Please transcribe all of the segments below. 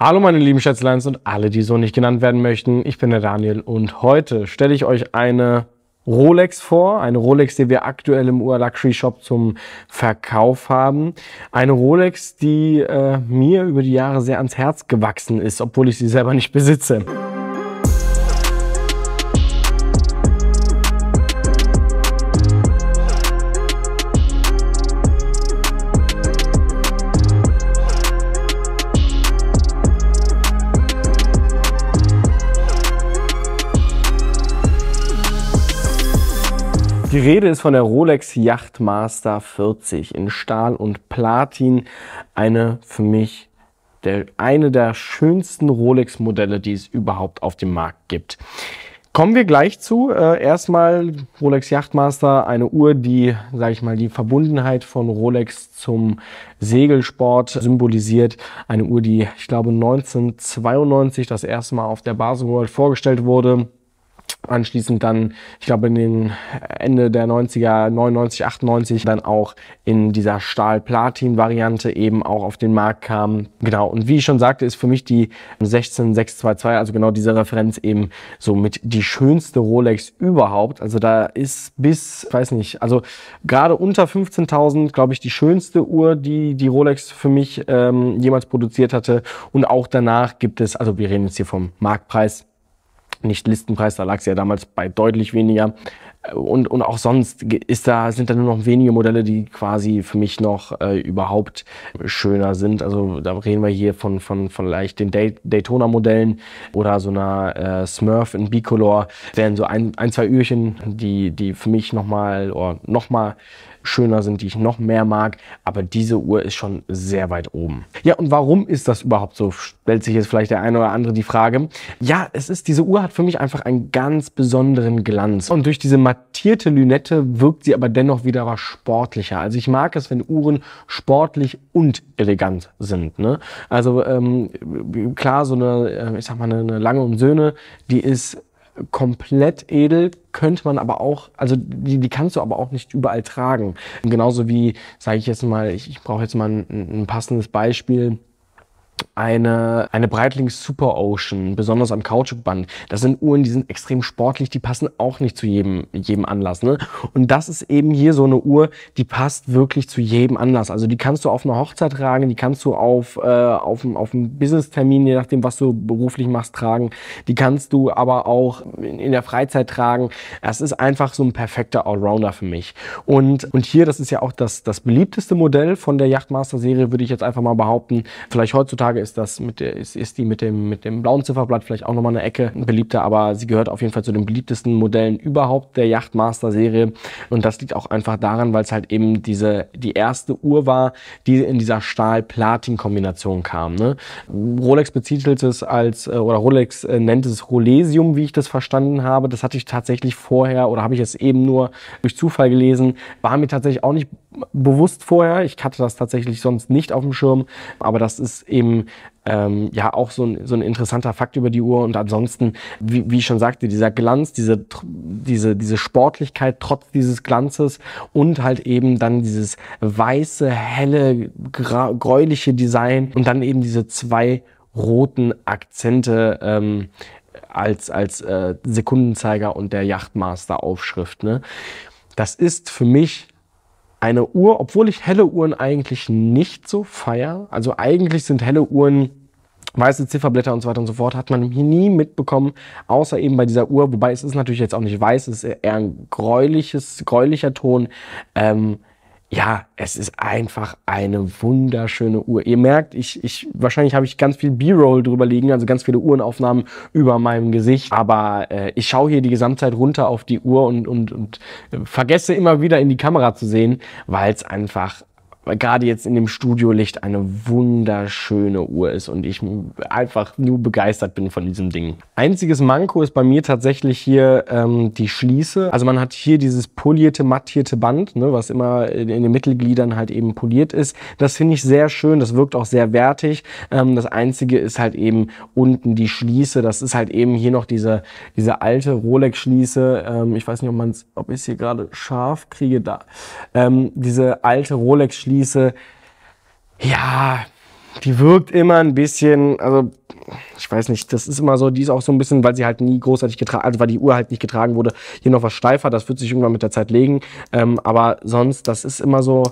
Hallo meine lieben Schätzleins und alle, die so nicht genannt werden möchten. Ich bin der Daniel und heute stelle ich euch eine Rolex vor. Eine Rolex, die wir aktuell im UR Luxury Shop zum Verkauf haben. Eine Rolex, die äh, mir über die Jahre sehr ans Herz gewachsen ist, obwohl ich sie selber nicht besitze. Die Rede ist von der Rolex Yachtmaster 40 in Stahl und Platin. Eine für mich der, eine der schönsten Rolex-Modelle, die es überhaupt auf dem Markt gibt. Kommen wir gleich zu. Äh, erstmal Rolex Yachtmaster, eine Uhr, die, sage ich mal, die Verbundenheit von Rolex zum Segelsport symbolisiert. Eine Uhr, die, ich glaube, 1992 das erste Mal auf der Basel World vorgestellt wurde anschließend dann, ich glaube, in den Ende der 90er, 99, 98, dann auch in dieser Stahl-Platin-Variante eben auch auf den Markt kam. Genau, und wie ich schon sagte, ist für mich die 16622, also genau diese Referenz eben so mit die schönste Rolex überhaupt. Also da ist bis, weiß nicht, also gerade unter 15.000, glaube ich, die schönste Uhr, die die Rolex für mich ähm, jemals produziert hatte. Und auch danach gibt es, also wir reden jetzt hier vom Marktpreis, nicht Listenpreis, da lag es ja damals bei deutlich weniger und, und auch sonst ist da, sind da nur noch wenige Modelle, die quasi für mich noch äh, überhaupt schöner sind. Also da reden wir hier von, von, von vielleicht den Daytona-Modellen oder so einer äh, Smurf in Bicolor. Das wären so ein, ein zwei Öhrchen, die, die für mich nochmal oder nochmal schöner sind, die ich noch mehr mag. Aber diese Uhr ist schon sehr weit oben. Ja, und warum ist das überhaupt so? Stellt sich jetzt vielleicht der eine oder andere die Frage. Ja, es ist, diese Uhr hat für mich einfach einen ganz besonderen Glanz. Und durch diese Mat mattierte Lünette wirkt sie aber dennoch wieder was sportlicher. Also ich mag es, wenn Uhren sportlich und elegant sind. Ne? Also ähm, klar, so eine, äh, ich sag mal, eine, lange und Söhne, die ist komplett edel, könnte man aber auch, also die, die kannst du aber auch nicht überall tragen. Genauso wie, sage ich jetzt mal, ich, ich brauche jetzt mal ein, ein passendes Beispiel eine, eine Breitling Super Ocean, besonders am Kautschukband. Das sind Uhren, die sind extrem sportlich, die passen auch nicht zu jedem, jedem Anlass. Ne? Und das ist eben hier so eine Uhr, die passt wirklich zu jedem Anlass. Also die kannst du auf einer Hochzeit tragen, die kannst du auf, äh, auf, auf einem Business-Termin, je nachdem, was du beruflich machst, tragen. Die kannst du aber auch in, in der Freizeit tragen. Es ist einfach so ein perfekter Allrounder für mich. Und, und hier, das ist ja auch das, das beliebteste Modell von der Yachtmaster-Serie, würde ich jetzt einfach mal behaupten. Vielleicht heutzutage Heutzutage ist das mit der, ist, ist die mit dem, mit dem blauen Zifferblatt vielleicht auch nochmal eine Ecke beliebter, aber sie gehört auf jeden Fall zu den beliebtesten Modellen überhaupt der Yachtmaster-Serie. Und das liegt auch einfach daran, weil es halt eben diese, die erste Uhr war, die in dieser Stahl-Platin-Kombination kam. Ne? Rolex bezieht es als, äh, oder Rolex äh, nennt es Rolesium, wie ich das verstanden habe. Das hatte ich tatsächlich vorher oder habe ich es eben nur durch Zufall gelesen, war mir tatsächlich auch nicht bewusst vorher. Ich hatte das tatsächlich sonst nicht auf dem Schirm, aber das ist eben ähm, ja auch so ein, so ein interessanter Fakt über die Uhr. Und ansonsten, wie, wie ich schon sagte, dieser Glanz, diese, diese, diese Sportlichkeit trotz dieses Glanzes und halt eben dann dieses weiße, helle, gräuliche Design und dann eben diese zwei roten Akzente. Ähm, als, als äh, Sekundenzeiger und der Yachtmaster-Aufschrift. Ne? Das ist für mich eine Uhr, obwohl ich helle Uhren eigentlich nicht so feier. Also eigentlich sind helle Uhren weiße Zifferblätter und so weiter und so fort, hat man hier nie mitbekommen, außer eben bei dieser Uhr. Wobei es ist natürlich jetzt auch nicht weiß, es ist eher ein gräuliches, gräulicher Ton. Ähm, ja, es ist einfach eine wunderschöne Uhr. Ihr merkt, ich, ich wahrscheinlich habe ich ganz viel B-Roll drüber liegen, also ganz viele Uhrenaufnahmen über meinem Gesicht. Aber äh, ich schaue hier die Gesamtzeit runter auf die Uhr und, und, und vergesse immer wieder in die Kamera zu sehen, weil es einfach weil gerade jetzt in dem Studiolicht eine wunderschöne Uhr ist und ich einfach nur begeistert bin von diesem Ding. Einziges Manko ist bei mir tatsächlich hier ähm, die Schließe. Also man hat hier dieses polierte, mattierte Band, ne, was immer in den Mittelgliedern halt eben poliert ist. Das finde ich sehr schön, das wirkt auch sehr wertig. Ähm, das Einzige ist halt eben unten die Schließe. Das ist halt eben hier noch diese, diese alte Rolex-Schließe. Ähm, ich weiß nicht, ob, ob ich es hier gerade scharf kriege. Da. Ähm, diese alte Rolex-Schließe Gieße, ja, die wirkt immer ein bisschen, also ich weiß nicht, das ist immer so, die ist auch so ein bisschen, weil sie halt nie großartig getragen, also weil die Uhr halt nicht getragen wurde, hier noch was steifer, das wird sich irgendwann mit der Zeit legen. Ähm, aber sonst, das ist immer so,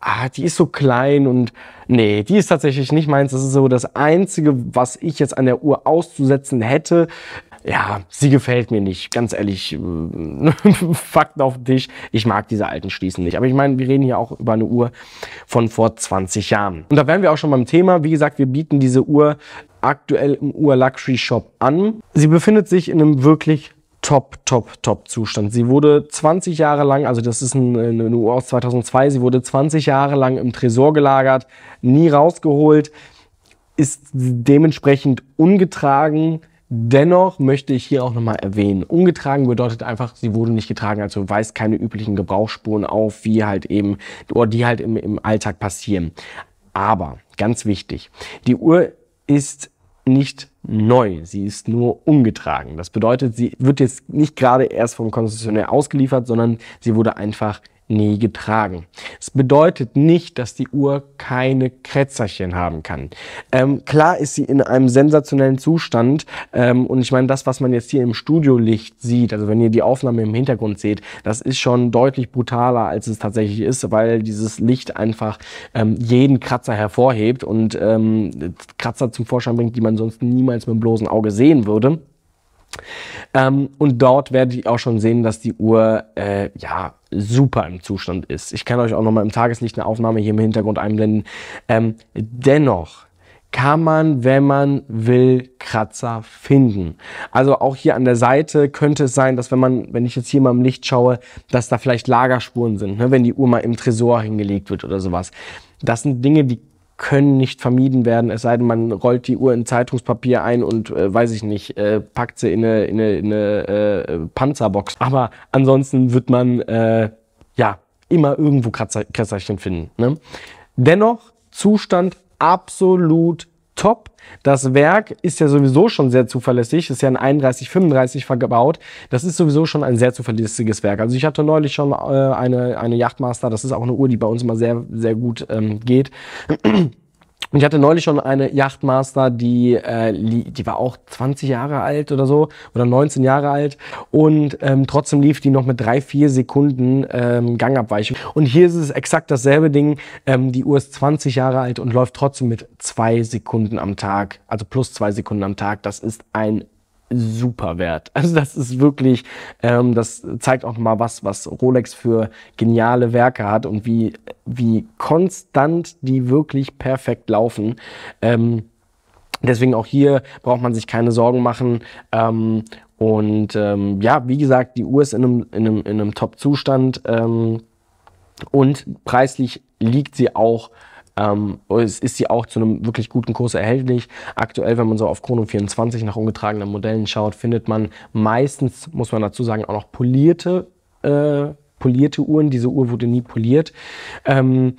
ah, die ist so klein und nee, die ist tatsächlich nicht meins. Das ist so das Einzige, was ich jetzt an der Uhr auszusetzen hätte, ja, sie gefällt mir nicht, ganz ehrlich, äh, Fakten auf dich. ich mag diese alten Schließen nicht. Aber ich meine, wir reden hier auch über eine Uhr von vor 20 Jahren. Und da wären wir auch schon beim Thema. Wie gesagt, wir bieten diese Uhr aktuell im Uhr Luxury Shop an. Sie befindet sich in einem wirklich top, top, top Zustand. Sie wurde 20 Jahre lang, also das ist eine Uhr aus 2002, sie wurde 20 Jahre lang im Tresor gelagert, nie rausgeholt, ist dementsprechend ungetragen, Dennoch möchte ich hier auch nochmal erwähnen, ungetragen bedeutet einfach, sie wurde nicht getragen, also weist keine üblichen Gebrauchsspuren auf, wie halt eben, oder die halt im, im Alltag passieren. Aber, ganz wichtig, die Uhr ist nicht neu, sie ist nur ungetragen. Das bedeutet, sie wird jetzt nicht gerade erst vom Konzessionär ausgeliefert, sondern sie wurde einfach nie getragen. Es bedeutet nicht, dass die Uhr keine Kretzerchen haben kann. Ähm, klar ist sie in einem sensationellen Zustand ähm, und ich meine, das, was man jetzt hier im Studiolicht sieht, also wenn ihr die Aufnahme im Hintergrund seht, das ist schon deutlich brutaler, als es tatsächlich ist, weil dieses Licht einfach ähm, jeden Kratzer hervorhebt und ähm, Kratzer zum Vorschein bringt, die man sonst niemals mit dem bloßen Auge sehen würde. Ähm, und dort werdet ihr auch schon sehen, dass die Uhr äh, ja super im Zustand ist. Ich kann euch auch nochmal im Tageslicht eine Aufnahme hier im Hintergrund einblenden. Ähm, dennoch kann man, wenn man will, Kratzer finden. Also auch hier an der Seite könnte es sein, dass wenn man, wenn ich jetzt hier mal im Licht schaue, dass da vielleicht Lagerspuren sind, ne? wenn die Uhr mal im Tresor hingelegt wird oder sowas. Das sind Dinge, die können nicht vermieden werden, es sei denn, man rollt die Uhr in Zeitungspapier ein und, äh, weiß ich nicht, äh, packt sie in eine, in eine, in eine äh, Panzerbox. Aber ansonsten wird man, äh, ja, immer irgendwo Kratzer, Kratzerchen finden. Ne? Dennoch, Zustand absolut top. Das Werk ist ja sowieso schon sehr zuverlässig, ist ja ein 3135 verbaut. Das ist sowieso schon ein sehr zuverlässiges Werk. Also ich hatte neulich schon äh, eine, eine Yachtmaster, das ist auch eine Uhr, die bei uns immer sehr, sehr gut ähm, geht. Und ich hatte neulich schon eine Yachtmaster, die, äh, die war auch 20 Jahre alt oder so oder 19 Jahre alt und ähm, trotzdem lief die noch mit drei vier Sekunden ähm, Gangabweichung. Und hier ist es exakt dasselbe Ding. Ähm, die Uhr ist 20 Jahre alt und läuft trotzdem mit zwei Sekunden am Tag, also plus zwei Sekunden am Tag. Das ist ein super wert. Also das ist wirklich, ähm, das zeigt auch mal was, was Rolex für geniale Werke hat und wie, wie konstant die wirklich perfekt laufen. Ähm, deswegen auch hier braucht man sich keine Sorgen machen. Ähm, und ähm, ja, wie gesagt, die Uhr ist in einem, in einem, in einem Top-Zustand ähm, und preislich liegt sie auch ähm, es ist sie auch zu einem wirklich guten Kurs erhältlich. Aktuell, wenn man so auf Chrono 24 nach ungetragenen Modellen schaut, findet man meistens, muss man dazu sagen, auch noch polierte, äh, polierte Uhren. Diese Uhr wurde nie poliert. Ähm,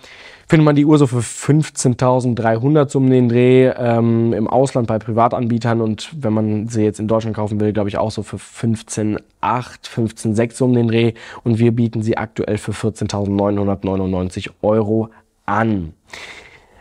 findet man die Uhr so für 15.300 um den Dreh ähm, im Ausland bei Privatanbietern und wenn man sie jetzt in Deutschland kaufen will, glaube ich auch so für 15.8, 15.600 um den Dreh und wir bieten sie aktuell für 14.999 Euro an.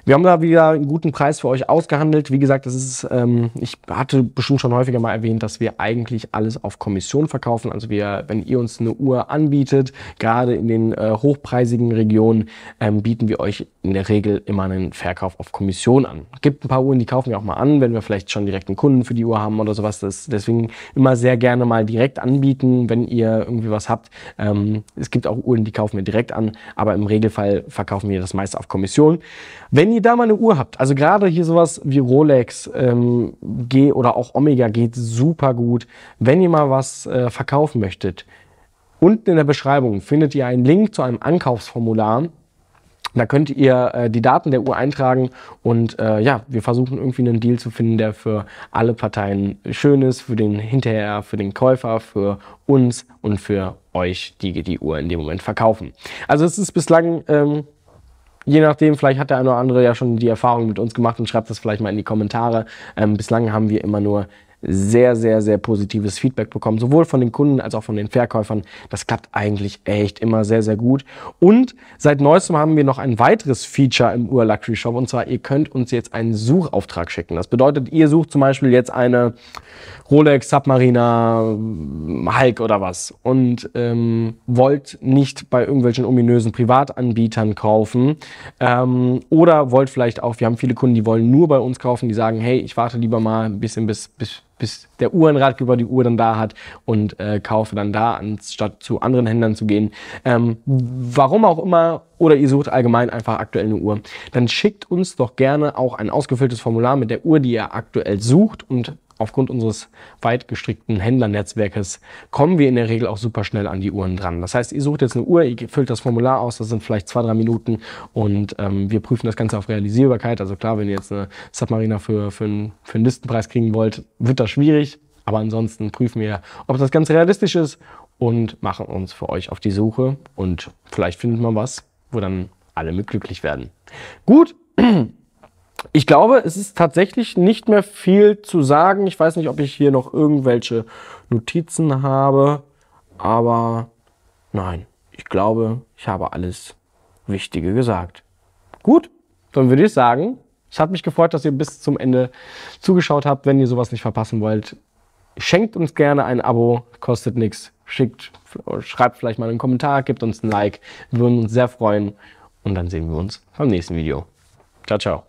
Wir haben da wieder einen guten Preis für euch ausgehandelt. Wie gesagt, das ist, ähm, ich hatte bestimmt schon häufiger mal erwähnt, dass wir eigentlich alles auf Kommission verkaufen. Also wir, wenn ihr uns eine Uhr anbietet, gerade in den äh, hochpreisigen Regionen, ähm, bieten wir euch in der Regel immer einen Verkauf auf Kommission an. Gibt ein paar Uhren, die kaufen wir auch mal an, wenn wir vielleicht schon direkt einen Kunden für die Uhr haben oder sowas. Das, deswegen immer sehr gerne mal direkt anbieten, wenn ihr irgendwie was habt. Ähm, es gibt auch Uhren, die kaufen wir direkt an, aber im Regelfall verkaufen wir das meiste auf Kommission. Wenn ihr da mal eine Uhr habt, also gerade hier sowas wie Rolex ähm, G oder auch Omega geht super gut. Wenn ihr mal was äh, verkaufen möchtet, Unten in der Beschreibung findet ihr einen Link zu einem Ankaufsformular. Da könnt ihr äh, die Daten der Uhr eintragen und äh, ja, wir versuchen irgendwie einen Deal zu finden, der für alle Parteien schön ist, für den Hinterher, für den Käufer, für uns und für euch, die die Uhr in dem Moment verkaufen. Also es ist bislang, ähm, je nachdem, vielleicht hat der eine oder andere ja schon die Erfahrung mit uns gemacht und schreibt das vielleicht mal in die Kommentare. Ähm, bislang haben wir immer nur sehr, sehr, sehr positives Feedback bekommen, sowohl von den Kunden als auch von den Verkäufern. Das klappt eigentlich echt immer sehr, sehr gut. Und seit neuestem haben wir noch ein weiteres Feature im Ur Luxury Shop und zwar, ihr könnt uns jetzt einen Suchauftrag schicken. Das bedeutet, ihr sucht zum Beispiel jetzt eine Rolex, Submariner, Hulk oder was und ähm, wollt nicht bei irgendwelchen ominösen Privatanbietern kaufen ähm, oder wollt vielleicht auch, wir haben viele Kunden, die wollen nur bei uns kaufen, die sagen, hey, ich warte lieber mal ein bisschen bis, bis bis der Uhrenratgeber die Uhr dann da hat und äh, kaufe dann da, anstatt zu anderen Händlern zu gehen. Ähm, warum auch immer, oder ihr sucht allgemein einfach aktuell eine Uhr, dann schickt uns doch gerne auch ein ausgefülltes Formular mit der Uhr, die ihr aktuell sucht und aufgrund unseres weit gestrickten Händlernetzwerkes kommen wir in der Regel auch super schnell an die Uhren dran. Das heißt, ihr sucht jetzt eine Uhr, ihr füllt das Formular aus, das sind vielleicht zwei, drei Minuten und ähm, wir prüfen das Ganze auf Realisierbarkeit. Also klar, wenn ihr jetzt eine Submariner für, für, einen, für einen Listenpreis kriegen wollt, wird das schwierig. Aber ansonsten prüfen wir, ob das Ganze realistisch ist und machen uns für euch auf die Suche. Und vielleicht findet man was, wo dann alle mit glücklich werden. Gut, ich glaube, es ist tatsächlich nicht mehr viel zu sagen. Ich weiß nicht, ob ich hier noch irgendwelche Notizen habe, aber nein, ich glaube, ich habe alles Wichtige gesagt. Gut, dann würde ich sagen, es hat mich gefreut, dass ihr bis zum Ende zugeschaut habt. Wenn ihr sowas nicht verpassen wollt, schenkt uns gerne ein Abo, kostet nichts, schickt, schreibt vielleicht mal einen Kommentar, gebt uns ein Like, wir würden uns sehr freuen und dann sehen wir uns beim nächsten Video. Ciao, ciao.